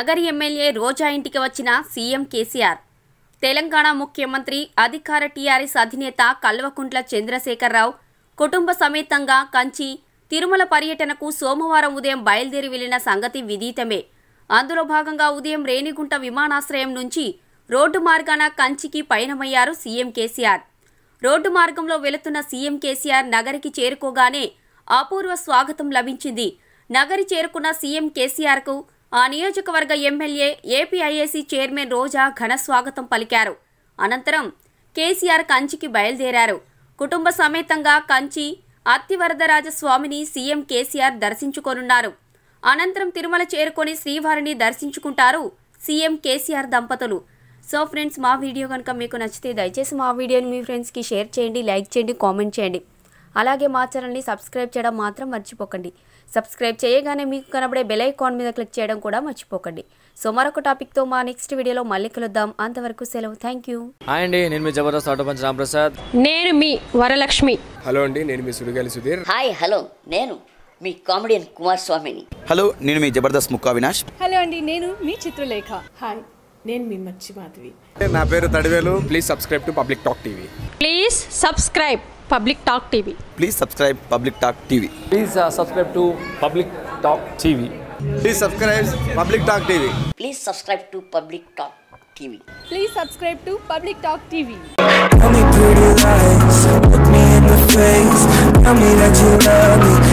Nagari MLA రోజా ఇంటికి వచ్చిన CM KCR Telangana ముఖ్యమంత్రి అధికార టీఆర్ఎస్ అధినేత కల్వకుంట్ల చంద్రశేఖరరావు కుటుంబ సమేతంగా కంచి తిరుమల పర్యటనకు సోమవారం ఉదయం బయలుదేరి వెళ్లిన సంగతి విదితమే అందులో భాగంగా ఉదయం రేణిగుంట విమానాశ్రయం నుంచి రోడ్డు మార్గాన కంచికి పయనమయ్యారు సీఎం కేసీఆర్ రోడ్డు మార్గంలో వెళుతున్న సీఎం కేసీఆర్ నగరికి చేరుకోగానే అపూర్వ స్వాగతం లభించింది నగరి చేరుకున్న సీఎం కేసీఆర్కు ఆ నియోజకవర్గ ఎమ్మెల్యే ఏపీఐఏసీ చైర్మన్ రోజా ఘన స్వాగతం పలికారు అనంతరం కేసీఆర్ కంచికి బయలుదేరారు కుటుంబ సమేతంగా కంచి అత్తివరదరాజస్వామిని సీఎం కేసీఆర్ దర్శించుకోనున్నారు అనంతరం తిరుమల చేరుకొని శ్రీవారిని దర్శించుకుంటారు సీఎం కేసీఆర్ దంపతులు సో ఫ్రెండ్స్ మా వీడియో కనుక మీకు నచ్చితే దయచేసి మా వీడియోని మీ ఫ్రెండ్స్కి షేర్ చేయండి లైక్ చేయండి కామెంట్ చేయండి అలాగే మా ఛానల్ని సబ్స్క్రైబ్ చేయడం మాత్రం మర్చిపోకండి సబ్స్క్రైబ్ చేయగానే మీకు కనబడే బెల్ ఐకాన్ మీద క్లిక్ చేయడం కూడా మర్చిపోకండి సో మరొక టాపిక్తో మా నెక్స్ట్ వీడియోలో మళ్ళీ కలుద్దాం అంతవరకు సెలవు థ్యాంక్ యూ హాయ్ అండి నేను మీ జబర్దస్త్ ఆటో పంచ రామప్రసాద్ నేను మీ వరలక్ష్మి హలో అండి నేను మీ సుడిగాలి సుధీర్ హాయ్ హలో నేను మీ కామెడియన్ కుమార్ స్వామిని హలో నేను మీ జబర్దస్త్ ముక్కా వినాష్ హలో అండి నేను మీ చిత్రలేఖ హాయ్ నేను మీ మర్చి మాధవి నా పేరు Thadivelu please subscribe to public talk TV please subscribe Public Talk TV. Please subscribe Public Talk TV. Please uh, subscribe to Public Talk TV. Please subscribe Public Talk TV. Please subscribe to Public Talk TV. Please subscribe to Public Talk TV. Tell me pretty lies, look me in the face, tell me that you love me.